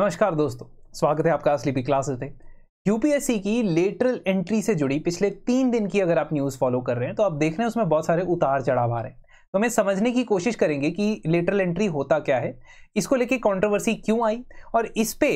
नमस्कार दोस्तों स्वागत है आपका स्लीपी क्लासेस में यूपीएससी की लेटरल एंट्री से जुड़ी पिछले तीन दिन की अगर आप न्यूज़ फॉलो कर रहे हैं तो आप देख रहे हैं उसमें बहुत सारे उतार चढ़ाव आ रहे हैं तो हमें समझने की कोशिश करेंगे कि लेटरल एंट्री होता क्या है इसको लेके कॉन्ट्रोवर्सी क्यों आई और इस पे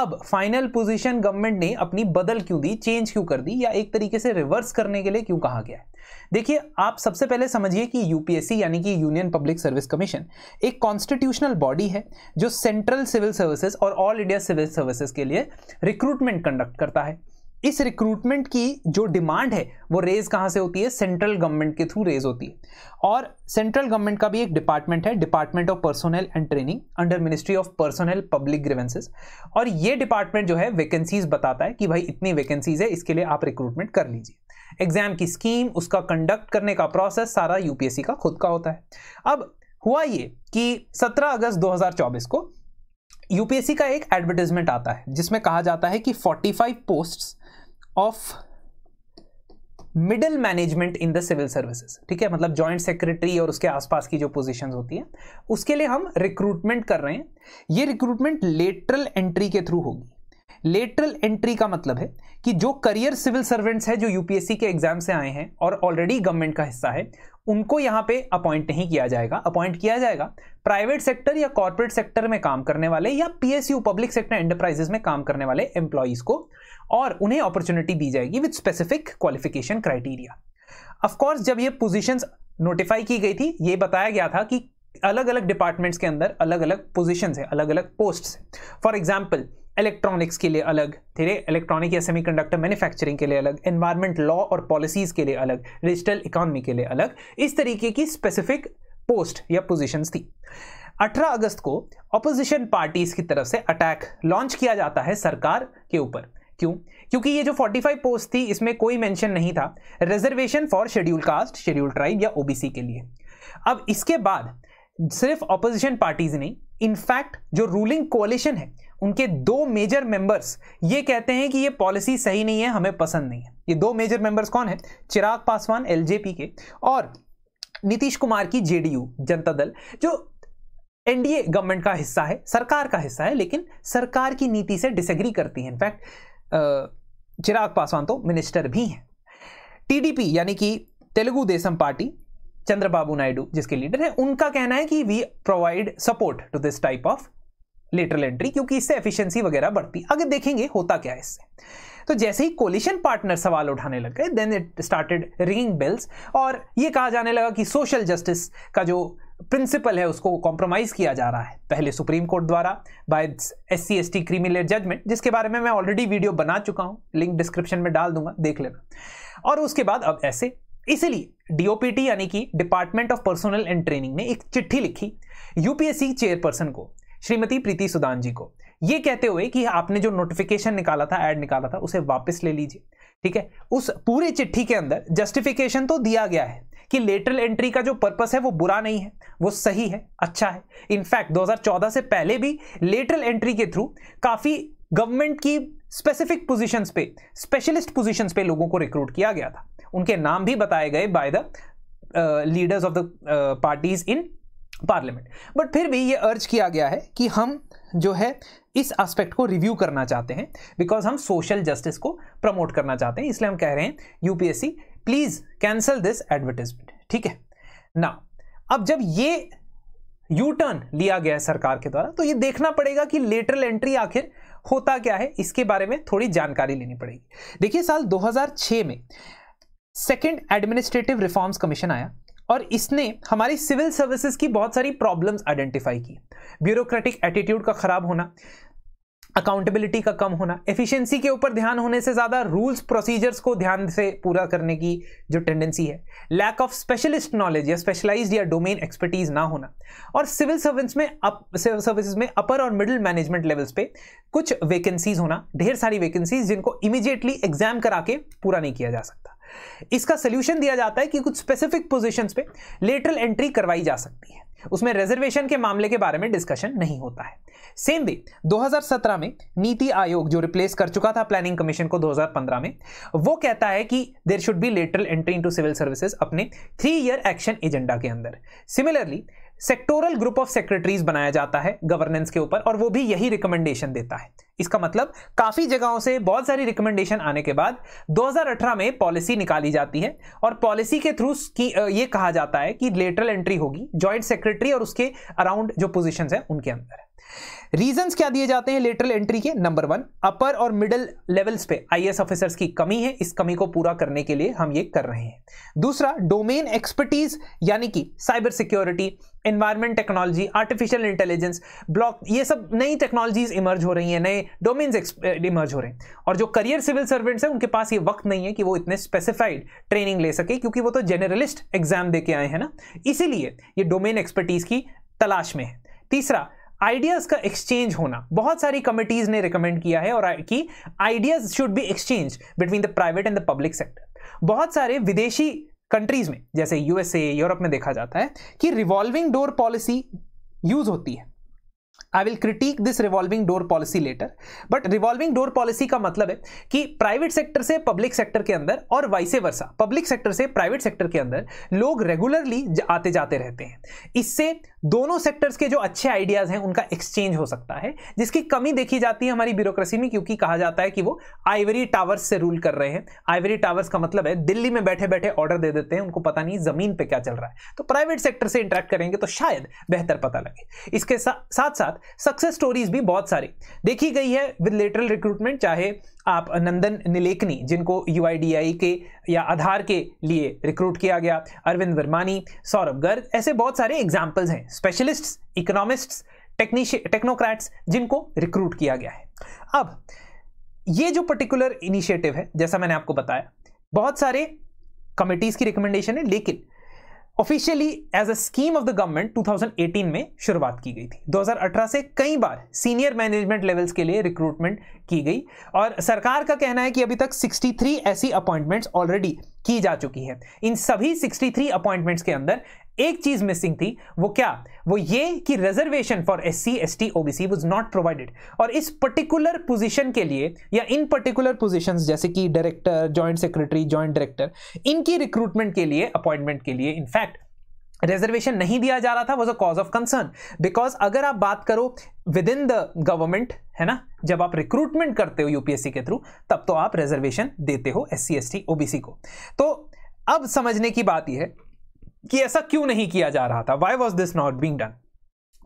अब फाइनल पोजिशन गवर्नमेंट ने अपनी बदल क्यों दी चेंज क्यों कर दी या एक तरीके से रिवर्स करने के लिए क्यों कहा गया है देखिए आप सबसे पहले समझिए कि यूपीएससी यानी कि यूनियन पब्लिक सर्विस कमीशन एक कॉन्स्टिट्यूशनल बॉडी है जो सेंट्रल सिविल सर्विसेज और ऑल इंडिया सिविल सर्विसेज के लिए रिक्रूटमेंट कंडक्ट करता है इस रिक्रूटमेंट की जो डिमांड है वो रेज कहाँ से होती है सेंट्रल गवर्नमेंट के थ्रू रेज होती है और सेंट्रल गवर्नमेंट का भी एक डिपार्टमेंट है department of personnel and training under ministry of personnel public grievances और ये डिपार्टमेंट जो है वैकेंसीज बताता है कि भाई इतनी वैकेंसीज है इसके लिए आप रिक्रूटमेंट कर लीजिए एग्जाम की स्कीम उसका कंडक्ट करने का प्रोसेस सारा यूपीएससी का खुद का होता है अब हुआ ये कि 17 अगस्त 2024 को यूपीएससी का एक एडवर्टीजमेंट आता है जिसमें कहा जाता है कि 45 posts of middle management in the civil services ठीक है मतलब जॉइंट सेक्रेटरी और उसके आसपास की जो पोजीशन होती है उसके लिए हम रिक्रूटमेंट कर रहे हैं ये रिक्रूटमेंट लेटरल एंट्री के थ्रू होगी लेटरल एंट्री का मतलब है कि जो करियर सिविल सर्वेंट्स है जो यूपीएससी के एग्जाम से आए हैं और ऑलरेडी गवर्नमेंट का हिस्सा है उनको यहाँ पे अपॉइंट नहीं किया जाएगा अपॉइंट किया जाएगा प्राइवेट सेक्टर या कॉरपोरेट सेक्टर में काम करने वाले या पीएसयू पब्लिक सेक्टर एंटरप्राइजेस में काम करने वाले एम्प्लॉयज को और उन्हें अपॉर्चुनिटी दी जाएगी with specific qualification criteria of course जब ये पोजिशन नोटिफाई की गई थी ये बताया गया था कि अलग अलग डिपार्टमेंट्स के अंदर अलग अलग पोजिशन है अलग अलग पोस्ट है फॉर एग्जाम्पल इलेक्ट्रॉनिक्स के लिए अलग ठीक है इलेक्ट्रॉनिक या सेमीकंडक्टर मैन्युफैक्चरिंग के लिए अलग एनवायरमेंट लॉ और पॉलिसीज़ के लिए अलग डिजिटल इकोनॉमी के लिए अलग इस तरीके की स्पेसिफिक पोस्ट या पोजीशंस थी 18 अगस्त को अपोजिशन पार्टीज की तरफ से अटैक लॉन्च किया जाता है सरकार के ऊपर क्यों क्योंकि ये जो 45 पोस्ट थी इसमें कोई मेंशन नहीं था reservation for schedule caste schedule tribe या ओबीसी के लिए अब इसके बाद सिर्फ ऑपोजिशन पार्टीज नहीं इनफैक्ट जो रूलिंग कोलिशन है उनके दो मेजर मेंबर्स ये कहते हैं कि ये पॉलिसी सही नहीं है हमें पसंद नहीं है ये दो मेजर मेंबर्स कौन है चिराग पासवान एलजेपी के और नीतीश कुमार की जेडीयू जनता दल जो एनडीए गवर्नमेंट का हिस्सा है सरकार का हिस्सा है लेकिन सरकार की नीति से डिसएग्री करती है इनफैक्ट चिराग पासवान तो मिनिस्टर भी हैं टीडीपी यानी कि तेलुगु देशम पार्टी चंद्रबाबू नायडू जिसके लीडर हैं उनका कहना है कि we provide support to this type of lateral entry क्योंकि इससे एफिशिएंसी वगैरह बढ़ती अगर देखेंगे होता क्या है इससे तो जैसे ही कोलिशन पार्टनर सवाल उठाने लग गए then it started ringing bells और ये कहा जाने लगा कि सोशल जस्टिस का जो प्रिंसिपल है उसको कॉम्प्रोमाइज किया जा रहा है पहले सुप्रीम कोर्ट द्वारा by S C S T criminal judgment जिसके बारे में मैं ऑलरेडी वीडियो बना चुका हूँ लिंक डिस्क्रिप्शन में डाल दूंगा देख लेना और उसके बाद अब ऐसे इसीलिए डीओपीटी यानी कि department of personnel and training ने एक चिट्ठी लिखी यूपीएससी चेयरपर्सन को श्रीमती प्रीति सुदान जी को ये कहते हुए कि आपने जो नोटिफिकेशन निकाला था ऐड निकाला था उसे वापस ले लीजिए ठीक है उस पूरी चिट्ठी के अंदर जस्टिफिकेशन तो दिया गया है कि लेटरल एंट्री का जो पर्पस है वो बुरा नहीं है वो सही है अच्छा है इनफैक्ट 2014 से पहले भी लेटरल एंट्री के थ्रू काफ़ी गवर्नमेंट की स्पेसिफिक पोजीशंस पे स्पेशलिस्ट पोजीशंस पे लोगों को रिक्रूट किया गया था उनके नाम भी बताए गए by the leaders of the parties in parliament but फिर भी ये अर्ज किया गया है कि हम जो है इस एस्पेक्ट को रिव्यू करना चाहते हैं बिकॉज हम सोशल जस्टिस को प्रमोट करना चाहते हैं इसलिए हम कह रहे हैं UPSC please cancel this advertisement ठीक है ना अब जब ये यू टर्न लिया गया है सरकार के द्वारा तो ये देखना पड़ेगा कि लेटरल एंट्री आखिर होता क्या है इसके बारे में थोड़ी जानकारी लेनी पड़ेगी देखिए साल 2006 में सेकेंड एडमिनिस्ट्रेटिव रिफॉर्म्स कमीशन आया और इसने हमारी सिविल सर्विसेज की बहुत सारी प्रॉब्लम्स आइडेंटिफाई की ब्यूरोक्रेटिक एटीट्यूड का खराब होना अकाउंटेबिलिटी का कम होना एफिशिएंसी के ऊपर ध्यान होने से ज़्यादा रूल्स प्रोसीजर्स को ध्यान से पूरा करने की जो टेंडेंसी है लैक ऑफ स्पेशलिस्ट नॉलेज या स्पेशलाइज या डोमेन एक्सपर्टीज ना होना और सिविल सर्विस में अप सिविल सर्विसेज में अपर और मिडिल मैनेजमेंट लेवल्स पे कुछ वैकेंसीज होना ढेर सारी वैकेंसीज जिनको इमिजिएटली एग्जाम करा के पूरा नहीं किया जा सकता इसका सोल्यूशन दिया जाता है कि कुछ स्पेसिफिक पोजिशन पे लेटरल एंट्री करवाई जा सकती है उसमें रिजर्वेशन के मामले के बारे में डिस्कशन नहीं होता है सेम वे 2017 में नीति आयोग जो रिप्लेस कर चुका था प्लानिंग कमीशन को 2015 में वो कहता है कि there should be lateral entry into civil services अपने थ्री ईयर एक्शन एजेंडा के अंदर similarly sectoral group of secretaries बनाया जाता है गवर्नेंस के ऊपर और वो भी यही रिकमेंडेशन देता है इसका मतलब काफी जगहों से बहुत सारी रिकमेंडेशन आने के बाद 2018 में पॉलिसी निकाली जाती है और पॉलिसी के थ्रू ये कहा जाता है कि लेटरल एंट्री होगी ज्वाइंट सेक्रेटरी सेक्रेटरी और उसके अराउंड जो पोजिशन है उनके अंदर है रीजंस क्या दिए जाते हैं लेटरल एंट्री के नंबर वन अपर और मिडिल लेवल्स पे आईएएस ऑफिसर्स की कमी है इस कमी को पूरा करने के लिए हम ये कर रहे हैं दूसरा डोमेन एक्सपर्टीज यानी कि cyber security environment technology artificial intelligence block ये सब नई टेक्नोलॉजीज इमर्ज हो रही हैं नए डोमेन्स इमर्ज eh, हो रहे हैं और जो करियर सिविल सर्वेंट्स हैं उनके पास ये वक्त नहीं है कि वो इतने स्पेसिफाइड ट्रेनिंग ले सके क्योंकि वो तो जनरलिस्ट एग्जाम दे आए हैं ना इसीलिए ये डोमेन एक्सपर्टीज की तलाश में है तीसरा आइडियाज का एक्सचेंज होना बहुत सारी कमिटीज ने रिकमेंड किया है और कि ideas should be exchange between the private and the public sector बहुत सारे विदेशी कंट्रीज में जैसे यूएसए यूरोप में देखा जाता है कि रिवॉल्विंग डोर पॉलिसी यूज होती है I will critic this revolving door policy later but revolving door policy का मतलब है कि प्राइवेट सेक्टर से पब्लिक सेक्टर के अंदर और वाइसे वर्षा पब्लिक सेक्टर से प्राइवेट सेक्टर के अंदर लोग रेगुलरली आते जाते रहते हैं इससे दोनों सेक्टर्स के जो अच्छे आइडियाज हैं उनका एक्सचेंज हो सकता है जिसकी कमी देखी जाती है हमारी ब्यूरोक्रेसी में क्योंकि कहा जाता है कि वो आइवरी टावर्स से रूल कर रहे हैं आइवरी टावर्स का मतलब है दिल्ली में बैठे बैठे ऑर्डर दे देते हैं उनको पता नहीं जमीन पे क्या चल रहा है तो प्राइवेट सेक्टर से इंटरेक्ट करेंगे तो शायद बेहतर पता लगे इसके सा, साथ साथ सक्सेस स्टोरीज भी बहुत सारी देखी गई है विद लेटरल रिक्रूटमेंट चाहे आप नंदन निलेकनी जिनको यू के या आधार के लिए रिक्रूट किया गया अरविंद वर्मानी सौरभ गर्ग ऐसे बहुत सारे एग्जाम्पल्स हैं स्पेशलिस्ट इकोनॉमिस्ट टेक्नीशियन टेक्नोक्रैट्स जिनको रिक्रूट किया गया है अब ये जो पर्टिकुलर इनिशिएटिव है जैसा मैंने आपको बताया बहुत सारे कमिटीज़ की रिकमेंडेशन है लेकिन officially as a scheme of the government 2018 में शुरुआत की गई थी 2018 से कई बार सीनियर मैनेजमेंट लेवल्स के लिए रिक्रूटमेंट की गई और सरकार का कहना है कि अभी तक 63 ऐसी अपॉइंटमेंट्स ऑलरेडी की जा चुकी है इन सभी 63 अपॉइंटमेंट्स के अंदर एक चीज मिसिंग थी वो क्या वो ये कि reservation for S C S T OBC was not provided और इस पर्टिकुलर पोजीशन के लिए या इन पर्टिकुलर पोजीशंस जैसे कि director joint secretary joint director इनकी रिक्रूटमेंट के लिए अपॉइंटमेंट के लिए इनफैक्ट रिजर्वेशन नहीं दिया जा रहा था was a cause of concern because अगर आप बात करो विद इन द गवर्नमेंट है ना जब आप रिक्रूटमेंट करते हो यूपीएससी के थ्रू तब तो आप रिजर्वेशन देते हो S C S T OBC को तो अब समझने की बात यह है कि ऐसा क्यों नहीं किया जा रहा था why was this not being done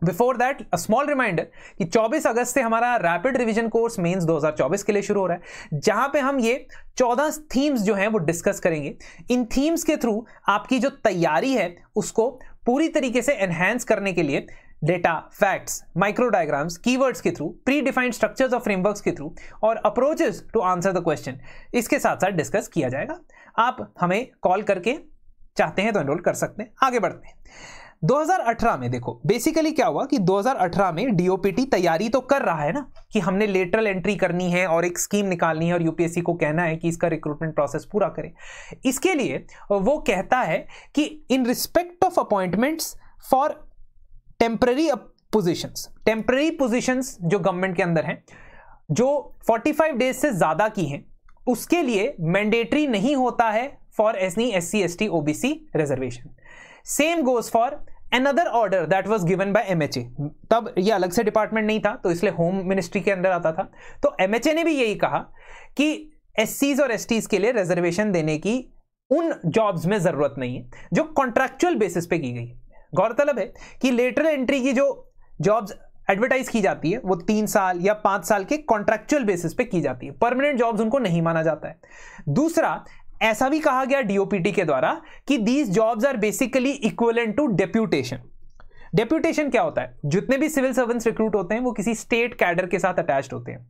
before that a small reminder कि 24 अगस्त से हमारा रैपिड रिविजन कोर्स मेन्स 2024 के लिए शुरू हो रहा है जहां पे हम ये 14 थीम्स जो हैं वो डिस्कस करेंगे इन थीम्स के थ्रू आपकी जो तैयारी है उसको पूरी तरीके से एनहेंस करने के लिए data facts micro diagrams keywords के through predefined structures of frameworks के थ्रू और approaches to answer the question इसके साथ साथ डिस्कस किया जाएगा आप हमें कॉल करके चाहते हैं तो एनरोल कर सकते हैं आगे बढ़ते हैं 2018 में देखो बेसिकली क्या हुआ कि 2018 में डीओपीटी तैयारी तो कर रहा है ना कि हमने लेटरल एंट्री करनी है और एक स्कीम निकालनी है और यूपीएससी को कहना है कि इसका रिक्रूटमेंट प्रोसेस पूरा करें इसके लिए वो कहता है कि in respect of appointments for temporary positions temporary positions जो गवर्नमेंट के अंदर हैं जो 45 डेज से ज़्यादा की हैं उसके लिए मैंडेटरी नहीं होता है for any e, SC, ST, OBC reservation. Same goes for another order that was given by M तब ये अलग से डिपार्टमेंट नहीं था तो इसलिए होम मिनिस्ट्री के अंदर आता था तो एम ने भी यही कहा कि एस और एस के लिए रिजर्वेशन देने की उन जॉब्स में ज़रूरत नहीं है जो कॉन्ट्रेक्चुअल बेसिस पे की गई गौरतलब है कि लेटर एंट्री की जो जॉब्स एडवर्टाइज की जाती है वो तीन साल या पांच साल के कॉन्ट्रेक्चुअल बेसिस पे की जाती है परमानेंट जॉब्स उनको नहीं माना जाता है दूसरा ऐसा भी कहा गया डीओपीटी के द्वारा कि these jobs are basically equivalent to deputation deputation क्या होता है जितने भी सिविल सर्वेंट्स रिक्रूट होते हैं वो किसी स्टेट कैडर के साथ अटैच होते हैं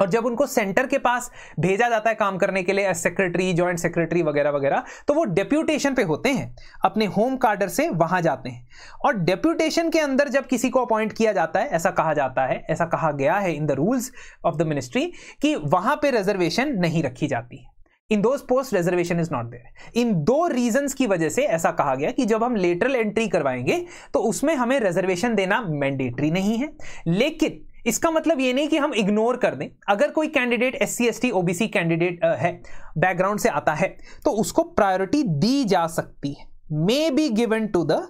और जब उनको सेंटर के पास भेजा जाता है काम करने के लिए सेक्रेटरी जॉइंट सेक्रेटरी वगैरह वगैरह तो वो डेप्यूटेशन पे होते हैं अपने होम कार्डर से वहां जाते हैं और डेप्यूटेशन के अंदर जब किसी को अपॉइंट किया जाता है ऐसा कहा जाता है ऐसा कहा गया है in the rules of the ministry कि वहां पे रिजर्वेशन नहीं रखी जाती है इन दो post reservation is not there इन दो रीजंस की वजह से ऐसा कहा गया कि जब हम लेटरल एंट्री करवाएंगे तो उसमें हमें रिजर्वेशन देना मैंडेटरी नहीं है लेकिन इसका मतलब ये नहीं कि हम इग्नोर कर दें अगर कोई candidate S C S T OBC candidate है बैकग्राउंड से आता है तो उसको प्रायोरिटी दी जा सकती है may be given to the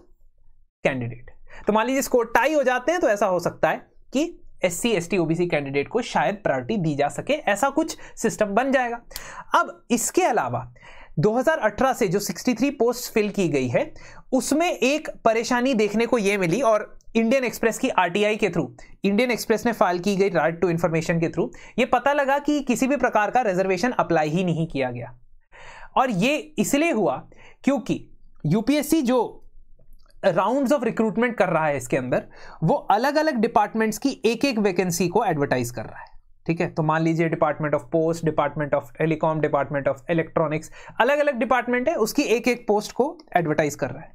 candidate तो मान लीजिए स्कोर टाई हो जाते हैं तो ऐसा हो सकता है कि S C S T OBC candidate को शायद प्रायोरिटी दी जा सके ऐसा कुछ सिस्टम बन जाएगा अब इसके अलावा 2018 से जो 63 पोस्ट फिल की गई है उसमें एक परेशानी देखने को यह मिली और इंडियन एक्सप्रेस की आरटीआई के थ्रू इंडियन एक्सप्रेस ने फाइल की गई राइट टू इन्फॉर्मेशन के थ्रू ये पता लगा कि किसी भी प्रकार का रिजर्वेशन अप्लाई ही नहीं किया गया और ये इसलिए हुआ क्योंकि यूपीएससी जो राउंड्स ऑफ रिक्रूटमेंट कर रहा है इसके अंदर वो अलग अलग डिपार्टमेंट्स की एक एक वैकेंसी को एडवर्टाइज कर रहा है ठीक है तो मान लीजिए department of post department of telecom department of electronics अलग अलग डिपार्टमेंट है उसकी एक एक पोस्ट को एडवर्टाइज कर रहा है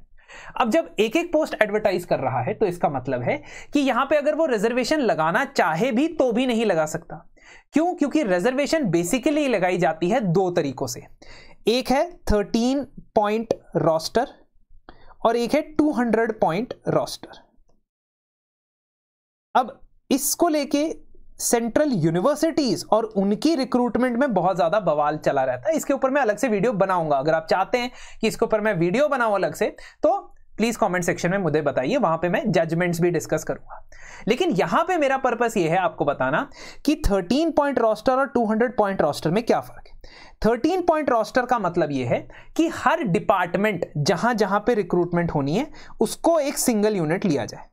अब जब एक एक पोस्ट एडवर्टाइज कर रहा है तो इसका मतलब है कि यहां पे अगर वो रिजर्वेशन लगाना चाहे भी तो भी नहीं लगा सकता क्यों क्योंकि रिजर्वेशन बेसिकली लगाई जाती है दो तरीकों से एक है थर्टीन पॉइंट रोस्टर और एक है 200 पॉइंट रोस्टर अब इसको लेके सेंट्रल यूनिवर्सिटीज और उनकी रिक्रूटमेंट में बहुत ज्यादा बवाल चला रहता है इसके ऊपर मैं अलग से वीडियो बनाऊंगा अगर आप चाहते हैं कि इसके ऊपर मैं वीडियो बनाऊं अलग से तो प्लीज कमेंट सेक्शन में मुझे बताइए वहां पे मैं जजमेंट्स भी डिस्कस करूंगा लेकिन यहां पे मेरा पर्पस ये है आपको बताना कि 13 पॉइंट रोस्टर और 200 पॉइंट रोस्टर में क्या फर्क है 13 पॉइंट रोस्टर का मतलब ये है कि हर डिपार्टमेंट जहां जहां पे रिक्रूटमेंट होनी है उसको एक सिंगल यूनिट लिया जाए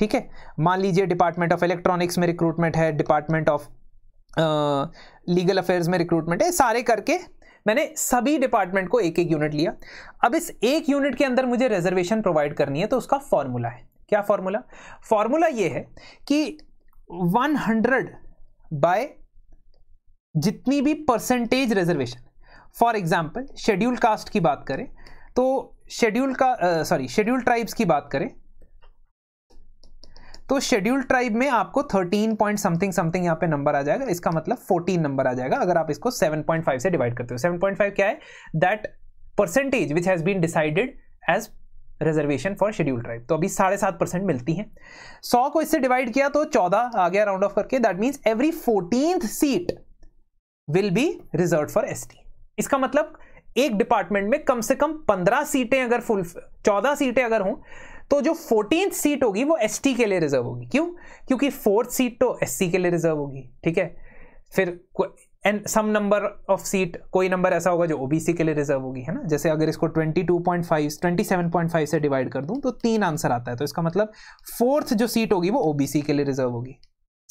ठीक है मान लीजिए डिपार्टमेंट ऑफ इलेक्ट्रॉनिक्स में रिक्रूटमेंट है डिपार्टमेंट ऑफ लीगल अफेयर्स में रिक्रूटमेंट है सारे करके मैंने सभी डिपार्टमेंट को एक एक यूनिट लिया अब इस एक यूनिट के अंदर मुझे रिजर्वेशन प्रोवाइड करनी है तो उसका फॉर्मूला है क्या फॉर्मूला फॉर्मूला ये है कि 100 हंड्रेड बाय जितनी भी percentage reservation for example schedule caste की बात करें तो शेड्यूल का सॉरी शेड्यूल ट्राइब्स की बात करें तो शेड्यूल ट्राइब में आपको 13 पॉइंट समथिंग समथिंग यहाँ पे नंबर आ जाएगा इसका मतलब 14 नंबर आ जाएगा अगर आप इसको 7.5 से डिवाइड करते हो 7.5 क्या है that percentage which has been decided as reservation for schedule tribe तो अभी साढ़े सात परसेंट मिलती है सौ को इससे डिवाइड किया तो चौदह आ गया राउंड ऑफ करके that means every fourteen seat will be reserve for S इसका मतलब एक डिपार्टमेंट में कम से कम पंद्रह सीटें अगर फुल चौदह सीटें अगर हों तो जो फोर्टीन सीट होगी वो एस के लिए रिजर्व होगी क्यों क्योंकि फोर्थ सीट तो एस के लिए रिजर्व होगी ठीक है फिर and some number of seat कोई नंबर ऐसा होगा जो ओबीसी के लिए रिजर्व होगी है ना जैसे अगर इसको 22.5 27.5 से डिवाइड कर दूं तो तीन आंसर आता है तो इसका मतलब फोर्थ जो सीट होगी वो ओबीसी के लिए रिजर्व होगी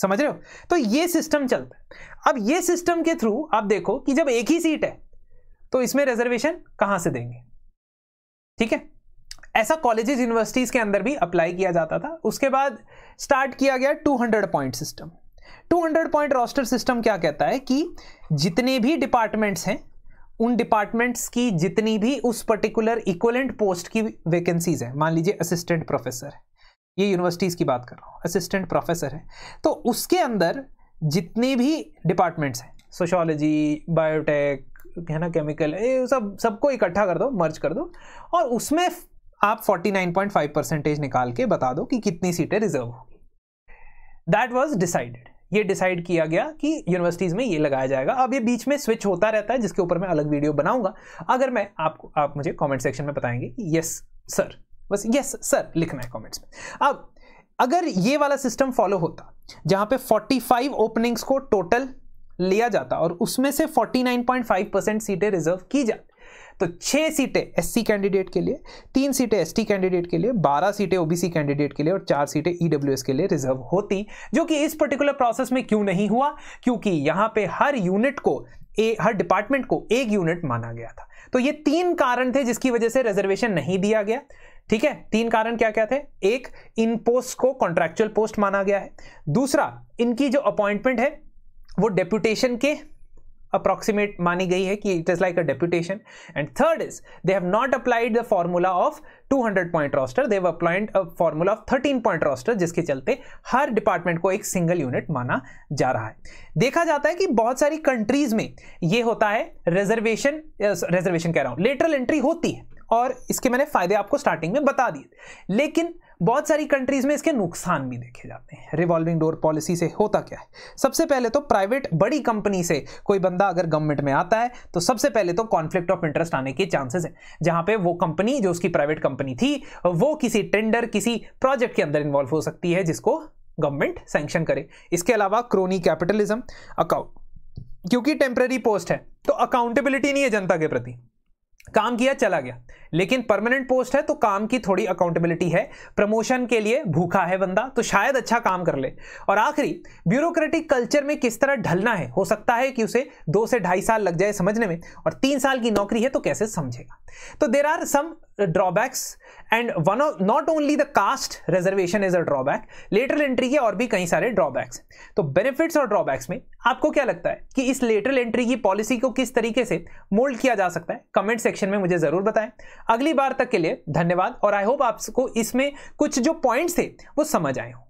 समझ रहे हो तो ये सिस्टम चलता है अब ये सिस्टम के थ्रू आप देखो कि जब एक ही सीट है तो इसमें रिजर्वेशन कहां से देंगे ठीक है ऐसा कॉलेजेस यूनिवर्सिटीज़ के अंदर भी अप्लाई किया जाता था उसके बाद स्टार्ट किया गया 200 point system 200 point roster system क्या कहता है कि जितने भी डिपार्टमेंट्स हैं उन डिपार्टमेंट्स की जितनी भी उस पर्टिकुलर इक्वलेंट पोस्ट की वैकेंसीज हैं मान लीजिए असिस्टेंट प्रोफेसर है ये यूनिवर्सिटीज़ की बात कर रहा हूँ असिस्टेंट प्रोफेसर है तो उसके अंदर जितने भी डिपार्टमेंट्स हैं सोशोलॉजी बायोटेक है ना केमिकल ये सब सबको इकट्ठा कर दो मर्ज कर दो और उसमें आप 49.5 परसेंटेज निकाल के बता दो कि कितनी सीटें रिजर्व होगी दैट वॉज डिसाइडेड ये डिसाइड किया गया कि यूनिवर्सिटीज़ में ये लगाया जाएगा अब ये बीच में स्विच होता रहता है जिसके ऊपर मैं अलग वीडियो बनाऊंगा अगर मैं आपको आप मुझे कमेंट सेक्शन में बताएंगे कि यस सर बस यस सर लिखना है कमेंट्स में अब अगर ये वाला सिस्टम फॉलो होता जहाँ पे 45 ओपनिंग्स को टोटल लिया जाता और उसमें से 49.5 परसेंट सीटें रिजर्व की जाती तो छह सीटें एससी कैंडिडेट के लिए तीन सीटें एसटी कैंडिडेट के लिए बारह सीटें ओबीसी कैंडिडेट के लिए और चार सीटें ईडब्ल्यूएस e के लिए रिजर्व होती जो कि इस पर्टिकुलर प्रोसेस में क्यों नहीं हुआ क्योंकि यहां पे हर यूनिट को ए, हर डिपार्टमेंट को एक यूनिट माना गया था तो ये तीन कारण थे जिसकी वजह से रिजर्वेशन नहीं दिया गया ठीक है तीन कारण क्या क्या थे एक इन पोस्ट को कॉन्ट्रेक्चुअल पोस्ट माना गया है दूसरा इनकी जो अपॉइंटमेंट है वो डेप्यूटेशन के अप्रॉक्सीमेट मानी गई है कि it is like a deputation and third is they have not applied the formula of 200 point roster they have applied a formula of 13 point roster जिसके चलते हर डिपार्टमेंट को एक सिंगल यूनिट माना जा रहा है देखा जाता है कि बहुत सारी कंट्रीज में ये होता है रिजर्वेशन रिजर्वेशन कह रहा हूँ लेटरल एंट्री होती है और इसके मैंने फायदे आपको स्टार्टिंग में बता दिए लेकिन बहुत सारी कंट्रीज में इसके नुकसान भी देखे जाते हैं रिवॉल्विंग डोर पॉलिसी से होता क्या है सबसे पहले तो प्राइवेट बड़ी कंपनी से कोई बंदा अगर गवर्नमेंट में आता है तो सबसे पहले तो कॉन्फ्लिक्ट ऑफ इंटरेस्ट आने के चांसेस हैं जहां पे वो कंपनी जो उसकी प्राइवेट कंपनी थी वो किसी टेंडर किसी प्रोजेक्ट के अंदर इन्वॉल्व हो सकती है जिसको गवर्नमेंट सैंक्शन करे इसके अलावा क्रोनी कैपिटलिज्म अकाउंट क्योंकि टेम्प्रेरी पोस्ट है तो अकाउंटेबिलिटी नहीं है जनता के प्रति काम किया चला गया लेकिन परमानेंट पोस्ट है तो काम की थोड़ी अकाउंटेबिलिटी है प्रमोशन के लिए भूखा है बंदा तो शायद अच्छा काम कर ले और आखिरी ब्यूरोक्रेटिक कल्चर में किस तरह ढलना है हो सकता है कि उसे दो से ढाई साल लग जाए समझने में और तीन साल की नौकरी है तो कैसे समझेगा तो there are some drawbacks and one of not only the caste reservation is a drawback lateral entry के और भी कई सारे drawbacks तो benefits और drawbacks में आपको क्या लगता है कि इस lateral entry की पॉलिसी को किस तरीके से मोल्ड किया जा सकता है कमेंट सेक्शन में मुझे ज़रूर बताएं अगली बार तक के लिए धन्यवाद और आई होप आपको इसमें कुछ जो पॉइंट्स थे वो समझ आए हों